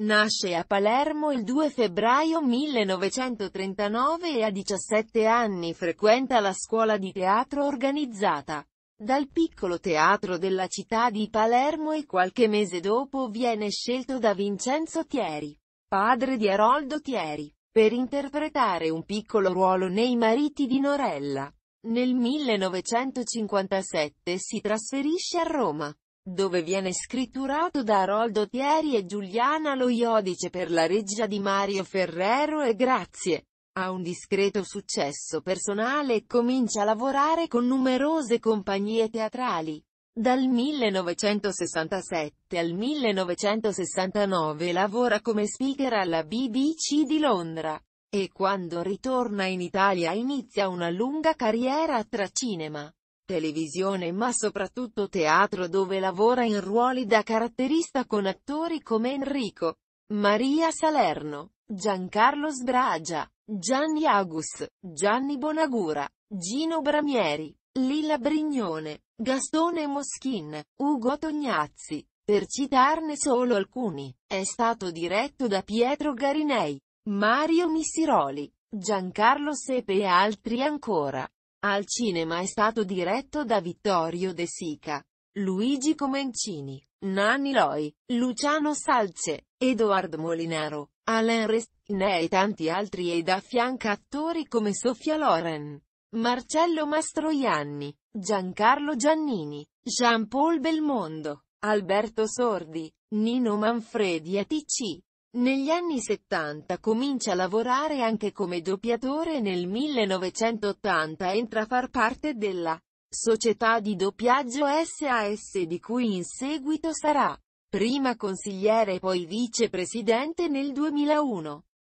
Nasce a Palermo il 2 febbraio 1939 e a 17 anni frequenta la scuola di teatro organizzata dal piccolo teatro della città di Palermo e qualche mese dopo viene scelto da Vincenzo Thieri, padre di Aroldo Thieri, per interpretare un piccolo ruolo nei Mariti di Norella. Nel 1957 si trasferisce a Roma, dove viene scritturato da Aroldo Thieri e Giuliana Loiodice per la reggia di Mario Ferrero e grazie a un discreto successo personale comincia a lavorare con numerose compagnie teatrali. Dal 1967 al 1969 lavora come speaker alla BBC di Londra. E quando ritorna in Italia inizia una lunga carriera tra cinema, televisione ma soprattutto teatro dove lavora in ruoli da caratterista con attori come Enrico, Maria Salerno, Giancarlo Sbragia, Gianni Agus, Gianni Bonagura, Gino Bramieri, Lilla Brignone, Gastone Moschin, Ugo Tognazzi, per citarne solo alcuni, è stato diretto da Pietro Garinei, Mario Missiroli, Giancarlo Sepe e altri ancora. Al cinema è stato diretto da Vittorio De Sica, Luigi Comencini, Nanni Loi, Luciano Salce, Edoardo Molinaro, Alain Restinè e tanti altri ed affianca attori come Sofia Loren, Marcello Mastroianni, Giancarlo Giannini, Jean-Paul Belmondo, Alberto Sordi, Nino Manfredi e TC. Negli anni 70 comincia a lavorare anche come doppiatore e nel 1980 entra a far parte della società di doppiaggio SAS di cui in seguito sarà prima consigliere e poi vicepresidente nel 2001.